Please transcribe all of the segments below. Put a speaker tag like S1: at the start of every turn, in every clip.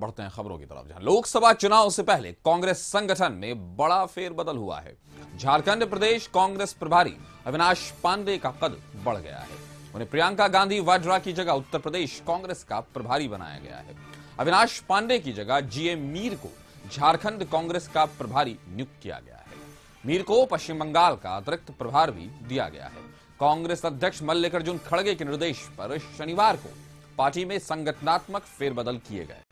S1: बढ़ते हैं खबरों की तरफ जहां लोकसभा चुनाव से पहले कांग्रेस संगठन में बड़ा फेरबदल हुआ है झारखंड प्रदेश कांग्रेस प्रभारी अविनाश पांडे का कद बढ़ गया है उन्हें प्रियंका गांधी वाड्रा की जगह उत्तर प्रदेश कांग्रेस का प्रभारी बनाया गया है अविनाश पांडे की जगह जीएम मीर को झारखंड कांग्रेस का प्रभारी नियुक्त किया गया है मीर को पश्चिम बंगाल का अतिरिक्त प्रभार भी दिया गया है कांग्रेस अध्यक्ष मल्लिकार्जुन खड़गे के निर्देश पर शनिवार को पार्टी में संगठनात्मक फेरबदल किए गए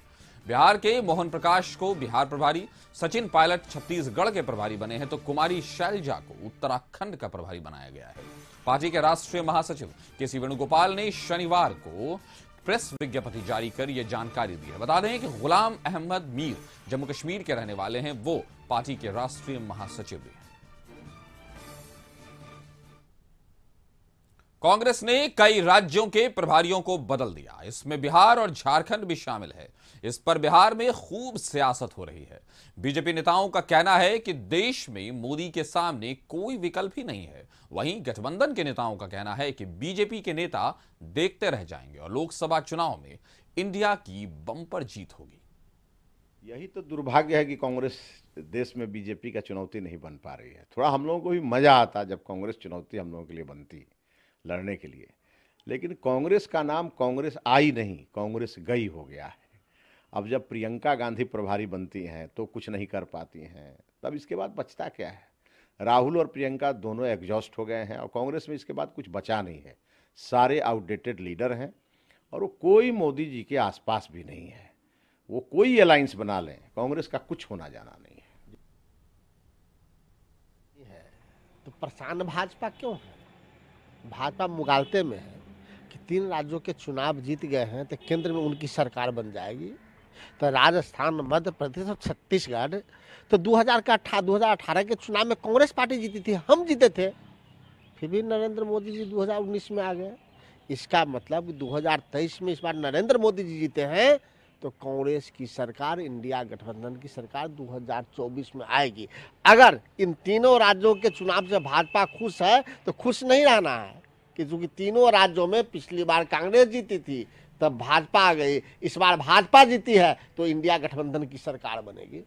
S1: बिहार के मोहन प्रकाश को बिहार प्रभारी सचिन पायलट छत्तीसगढ़ के प्रभारी बने हैं तो कुमारी शैलजा को उत्तराखंड का प्रभारी बनाया गया है पार्टी के राष्ट्रीय महासचिव के सी वेणुगोपाल ने शनिवार को प्रेस विज्ञप्ति जारी कर यह जानकारी दी है बता दें कि गुलाम अहमद मीर जम्मू कश्मीर के रहने वाले हैं वो पार्टी के राष्ट्रीय महासचिव भी कांग्रेस ने कई राज्यों के प्रभारियों को बदल दिया इसमें बिहार और झारखंड भी शामिल है इस पर बिहार में खूब सियासत हो रही है बीजेपी नेताओं का कहना है कि देश में मोदी के सामने कोई विकल्प ही नहीं है वहीं गठबंधन के नेताओं का कहना है कि बीजेपी के नेता देखते रह जाएंगे और लोकसभा चुनाव में इंडिया की बंपर जीत होगी
S2: यही तो दुर्भाग्य
S1: है कि कांग्रेस देश में बीजेपी का
S2: चुनौती नहीं बन पा रही है थोड़ा हम लोगों को भी मजा आता जब कांग्रेस चुनौती हम लोगों के लिए बनती है लड़ने के लिए लेकिन कांग्रेस का नाम कांग्रेस आई नहीं कांग्रेस गई हो गया है अब जब प्रियंका गांधी प्रभारी बनती हैं तो कुछ नहीं कर पाती हैं तब इसके बाद बचता क्या है राहुल और प्रियंका दोनों एग्जॉस्ट हो गए हैं और कांग्रेस में इसके बाद कुछ बचा नहीं है सारे आउटडेटेड लीडर हैं और वो कोई मोदी जी के आसपास भी नहीं है वो कोई अलायंस बना लें कांग्रेस का कुछ होना जाना नहीं है तो प्रशांत भाजपा क्यों है भाजपा मुगालते में है कि तीन राज्यों के चुनाव जीत गए हैं तो केंद्र में उनकी सरकार बन जाएगी तो राजस्थान मध्य प्रदेश और छत्तीसगढ़ तो 2000 का अठा दो के चुनाव में कांग्रेस पार्टी जीती थी हम जीते थे फिर भी नरेंद्र मोदी जी 2019 में आ गए इसका मतलब 2023 में इस बार नरेंद्र मोदी जी जीते हैं तो कांग्रेस की सरकार इंडिया गठबंधन की सरकार 2024 में आएगी अगर इन तीनों राज्यों के चुनाव से भाजपा खुश है तो खुश नहीं रहना है कि चूँकि तीनों राज्यों में पिछली बार कांग्रेस जीती थी तब भाजपा आ गई इस बार भाजपा जीती है तो इंडिया गठबंधन की सरकार बनेगी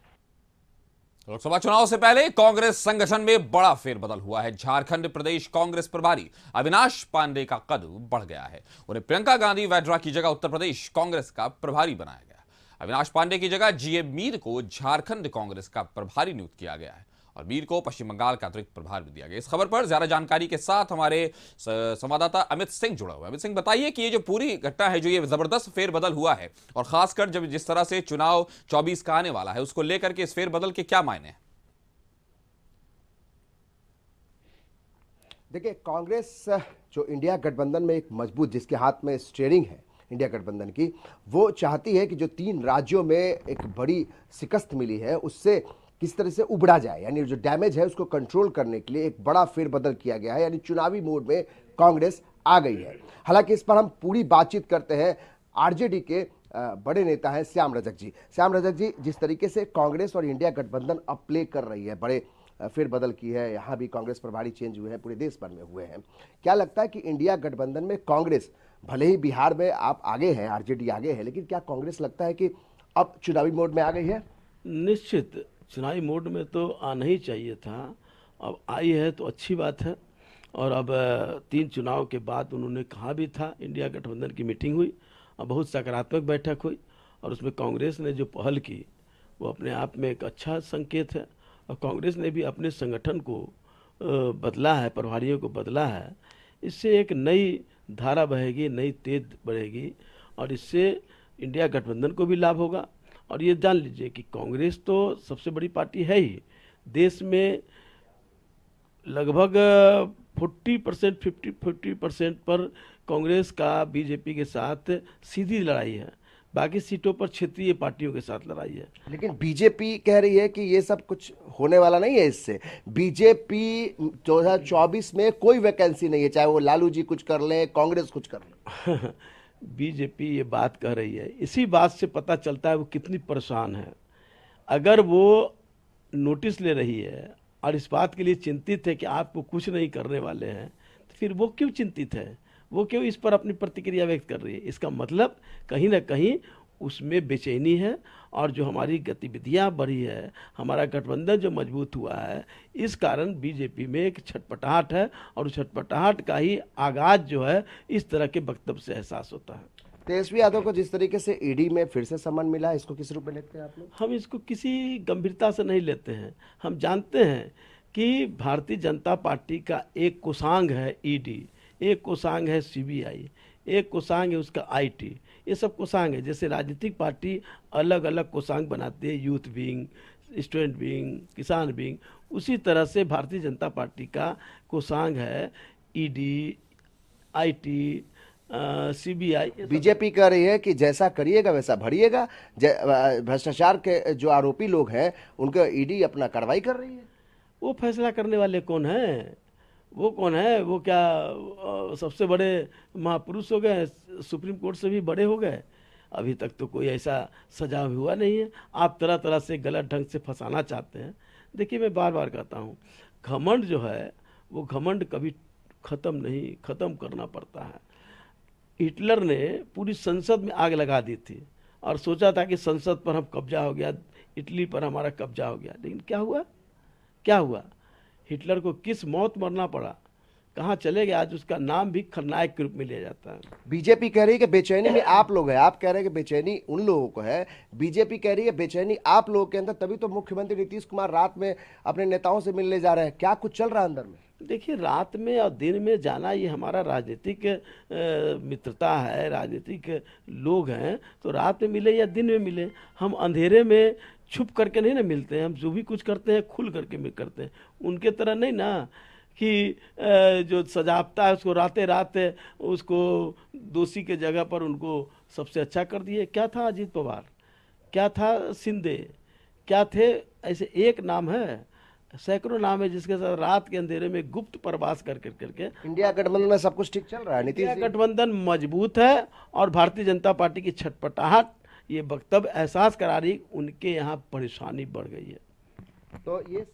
S1: लोकसभा चुनाव से पहले कांग्रेस संगठन में बड़ा फेरबदल हुआ है झारखंड प्रदेश कांग्रेस प्रभारी अविनाश पांडे का कद बढ़ गया है उन्हें प्रियंका गांधी वैड्रा की जगह उत्तर प्रदेश कांग्रेस का प्रभारी बनाया गया अविनाश पांडे की जगह जीएम मीर को झारखंड कांग्रेस का प्रभारी नियुक्त किया गया है और मीर को पश्चिम बंगाल का अतिरिक्त प्रभार भी दिया गया इस खबर पर ज्यादा जानकारी के साथ हमारे संवाददाता अमित सिंह जुड़ा हुआ है अमित सिंह बताइए कि ये जो पूरी घटना है जो ये जबरदस्त फेरबदल हुआ है और खासकर जब जिस तरह से चुनाव चौबीस का आने वाला है उसको लेकर के इस फेरबदल के क्या मायने हैं
S2: देखिए कांग्रेस जो इंडिया गठबंधन में एक मजबूत जिसके हाथ में स्टेयरिंग है इंडिया गठबंधन की वो चाहती है कि जो तीन राज्यों में एक बड़ी शिकस्त मिली है उससे किस तरह से उबड़ा जाए यानी जो डैमेज है उसको कंट्रोल करने के लिए एक बड़ा फेरबदल किया गया है यानी चुनावी मोड में कांग्रेस आ गई है हालांकि इस पर हम पूरी बातचीत करते हैं आरजेडी के बड़े नेता हैं श्याम रजक जी श्याम रजक जी जिस तरीके से कांग्रेस और इंडिया गठबंधन अब प्ले कर रही है बड़े फिर बदल की है यहाँ भी कांग्रेस प्रभारी चेंज हुए हैं पूरे देश भर में हुए हैं क्या लगता है कि इंडिया गठबंधन में कांग्रेस भले ही बिहार में आप आगे हैं आरजेडी आगे है लेकिन क्या कांग्रेस लगता है कि अब चुनावी मोड में आ गई है
S3: निश्चित चुनावी मोड में तो आना ही चाहिए था अब आई है तो अच्छी बात है और अब तीन चुनाव के बाद उन्होंने कहा भी था इंडिया गठबंधन की मीटिंग हुई और बहुत सकारात्मक बैठक हुई और उसमें कांग्रेस ने जो पहल की वो अपने आप में एक अच्छा संकेत है और कांग्रेस ने भी अपने संगठन को बदला है प्रभारियों को बदला है इससे एक नई धारा बहेगी नई तेज बढ़ेगी और इससे इंडिया गठबंधन को भी लाभ होगा और ये जान लीजिए कि कांग्रेस तो सबसे बड़ी पार्टी है ही देश में लगभग 40 परसेंट फिफ्टी फिफ्टी परसेंट पर कांग्रेस का बीजेपी के साथ सीधी लड़ाई है बाकी सीटों पर क्षेत्रीय पार्टियों के साथ लड़ाई है
S2: लेकिन बीजेपी कह रही है कि ये सब कुछ होने वाला नहीं है इससे बीजेपी 2024 में कोई वैकेंसी नहीं है चाहे वो लालू जी कुछ कर लें कांग्रेस
S3: कुछ कर लें बीजेपी ये बात कह रही है इसी बात से पता चलता है वो कितनी परेशान है अगर वो नोटिस ले रही है और इस बात के लिए चिंतित है कि आपको कुछ नहीं करने वाले हैं तो फिर वो क्यों चिंतित है वो क्यों इस पर अपनी प्रतिक्रिया व्यक्त कर रही है इसका मतलब कहीं ना कहीं उसमें बेचैनी है और जो हमारी गतिविधियां बढ़ी है हमारा गठबंधन जो मजबूत हुआ है इस कारण बीजेपी में एक छटपटाहट है और उस छटपटाहट का ही आगाज जो है इस तरह के वक्तव्य से एहसास होता है तेजस्वी यादव को जिस तरीके से ईडी e में फिर से समन मिला इसको किस रूप में लेते हैं आप लोग हम इसको किसी गंभीरता से नहीं लेते हैं हम जानते हैं कि भारतीय जनता पार्टी का एक कोसांग है ईडी e एक कोसांग है सीबीआई एक कोसांग है उसका आईटी ये सब कोसांग है जैसे राजनीतिक पार्टी अलग अलग कोसांग बनाती है यूथ विंग स्टूडेंट विंग किसान विंग उसी तरह से भारतीय जनता पार्टी का कोसांग है ईडी आईटी सीबीआई बीजेपी कह
S2: रही है कि जैसा करिएगा वैसा भरिएगा भ्रष्टाचार के जो आरोपी लोग हैं उनका ईडी e अपना कार्रवाई कर रही है
S3: वो फैसला करने वाले कौन हैं वो कौन है वो क्या सबसे बड़े महापुरुष हो गए सुप्रीम कोर्ट से भी बड़े हो गए अभी तक तो कोई ऐसा सजा हुआ नहीं है आप तरह तरह से गलत ढंग से फंसाना चाहते हैं देखिए मैं बार बार कहता हूँ घमंड जो है वो घमंड कभी ख़त्म नहीं ख़त्म करना पड़ता है हिटलर ने पूरी संसद में आग लगा दी थी और सोचा था कि संसद पर हम कब्जा हो गया इटली पर हमारा कब्जा हो गया लेकिन क्या हुआ क्या हुआ हिटलर को किस मौत मरना पड़ा कहाँ चले गए आज उसका नाम भी खलनायक के रूप में लिया जाता है
S2: बीजेपी कह रही है कि बेचैनी में आप लोग हैं आप कह रहे हैं कि बेचैनी उन लोगों को है बीजेपी कह रही है बेचैनी आप लोगों के अंदर तभी तो मुख्यमंत्री नीतीश कुमार रात में अपने नेताओं से मिलने जा रहे हैं क्या कुछ चल रहा है अंदर में
S3: देखिए रात में और दिन में जाना ये हमारा राजनीतिक मित्रता है राजनीतिक लोग हैं तो रात में मिले या दिन में मिले हम अंधेरे में छुप करके नहीं ना मिलते हैं हम जो भी कुछ करते हैं खुल करके मिल करते हैं उनके तरह नहीं ना कि जो सजावता है उसको रातें रात उसको दोषी के जगह पर उनको सबसे अच्छा कर दिए क्या था अजीत पवार क्या था सिंधे क्या थे ऐसे एक नाम है सैकड़ों नाम है जिसके साथ रात के अंधेरे में गुप्त प्रवास कर कर करके इंडिया गठबंधन में सब कुछ ठीक चल रहा है नीतीश गठबंधन मजबूत है और भारतीय जनता पार्टी की छटपटाहट ये वक्तव्य एहसास करा रही उनके यहाँ परेशानी बढ़ गई है
S2: तो ये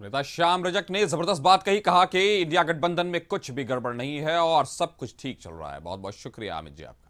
S1: नेता श्याम रजक ने जबरदस्त बात कही कहा कि इंडिया गठबंधन में कुछ भी गड़बड़ नहीं है और सब कुछ ठीक चल रहा है बहुत बहुत शुक्रिया अमित जी आपका